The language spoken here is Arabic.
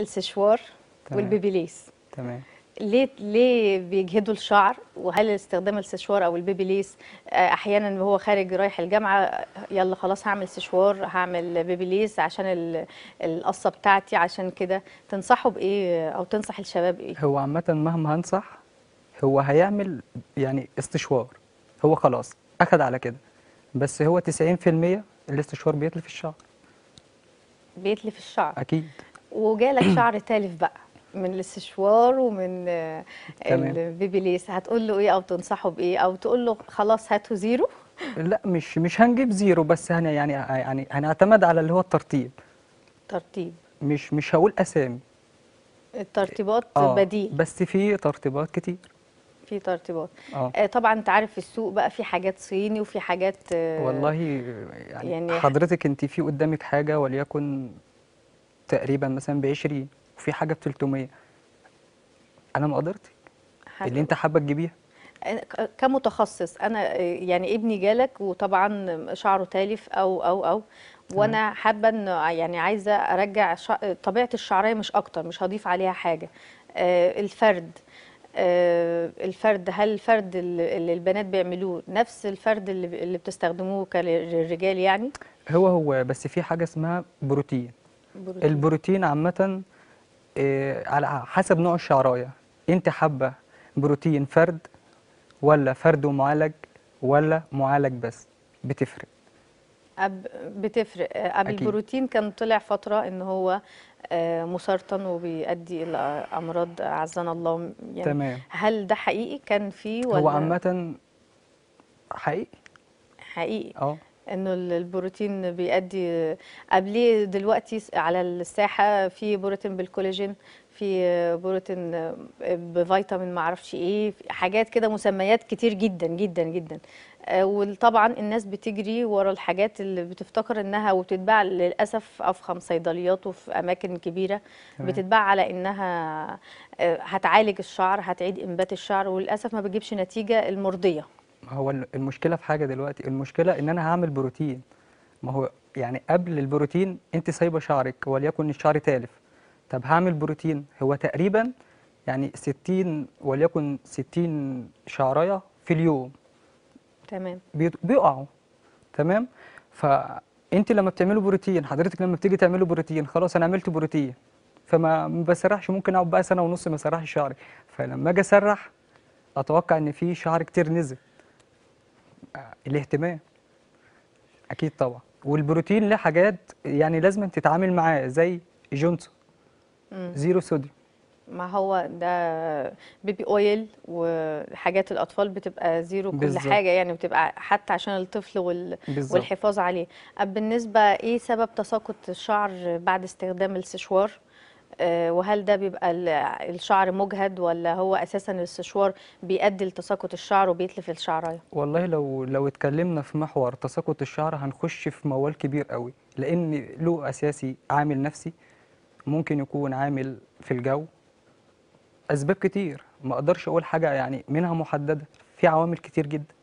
السشوار والبيبيليس تمام ليه ليه بيجهدوا الشعر وهل استخدام السشوار او البيبي ليس آه، احيانا وهو خارج رايح الجامعه يلا خلاص هعمل سشوار هعمل بيبي ليس عشان القصه بتاعتي عشان كده تنصحوا بايه او تنصح الشباب ايه هو عامه مهما هنصح هو هيعمل يعني استشوار هو خلاص اخد على كده بس هو 90% الاستشوار بيتلف الشعر بيتلف الشعر اكيد وجالك شعر تالف بقى من الاستشوار ومن آه، البيبي ليس هتقول له ايه او تنصحه بايه او تقول له خلاص هاته زيرو لا مش مش هنجيب زيرو بس هن يعني آه، يعني هنعتمد على اللي هو الترتيب ترتيب مش مش هقول اسامي الترتيبات آه بديل بس في ترتيبات كتير في ترتيبات آه. آه طبعا انت عارف في السوق بقى في حاجات صيني وفي حاجات آه والله يعني, يعني حضرتك انت في قدامك حاجه وليكن تقريبا مثلا ب 20 وفي حاجه ب 300 انا ما قدرتك اللي انت حابه تجيبيها كمتخصص انا يعني ابني جالك وطبعا شعره تالف او او او وانا حابه ان يعني عايزه ارجع طبيعه الشعريه مش اكتر مش هضيف عليها حاجه آه، الفرد آه، الفرد هل الفرد اللي البنات بيعملوه نفس الفرد اللي, اللي بتستخدموه كالرجال يعني هو هو بس في حاجه اسمها بروتين البروتين, البروتين عامة آه، على حسب نوع الشعراية انت حابة بروتين فرد ولا فرد ومعالج ولا معالج بس بتفرق أب بتفرق آه، قبل البروتين كان طلع فترة ان هو آه، مسرطن وبيؤدي الى امراض اعزنا الله يعني تمام هل ده حقيقي كان فيه ولا هو عامة حقيقي حقيقي اه انه البروتين بيؤدي قبليه دلوقتي على الساحه في بروتين بالكولاجين في بروتين آه، بفيتامين ما اعرفش ايه حاجات كده مسميات كتير جدا جدا جدا آه، وطبعا الناس بتجري ورا الحاجات اللي بتفتكر انها وبتتباع للاسف افخم صيدليات وفي اماكن كبيره بتتباع على انها آه، هتعالج الشعر هتعيد انبات الشعر وللاسف ما بتجيبش نتيجه المرضيه هو المشكله في حاجه دلوقتي المشكله ان انا هعمل بروتين ما هو يعني قبل البروتين انت سايبه شعرك وليكن الشعر تالف طب هعمل بروتين هو تقريبا يعني 60 وليكن 60 شعرايه في اليوم تمام بيقعوا تمام فانت لما بتعملوا بروتين حضرتك لما بتيجي تعملوا بروتين خلاص انا عملت بروتين فما بسرحش ممكن اقعد بقى سنه ونص ما سرحش شعري فلما اجي اسرح اتوقع ان في شعر كتير نزل الاهتمام اكيد طبعا والبروتين له حاجات يعني لازم تتعامل معاه زي جونسون زيرو صوديوم ما هو ده بيبي اويل وحاجات الاطفال بتبقى زيرو كل بالزبط. حاجه يعني بتبقى حتى عشان الطفل وال... والحفاظ عليه بالنسبه ايه سبب تساقط الشعر بعد استخدام السشوار آه، وهل ده بيبقى الشعر مجهد ولا هو اساسا الاستشوار بيؤدي لتساقط الشعر وبيتلف الشعرايه والله لو لو اتكلمنا في محور تساقط الشعر هنخش في موال كبير قوي لان له اساسي عامل نفسي ممكن يكون عامل في الجو اسباب كتير ما اقدرش اقول حاجه يعني منها محدده في عوامل كتير جدا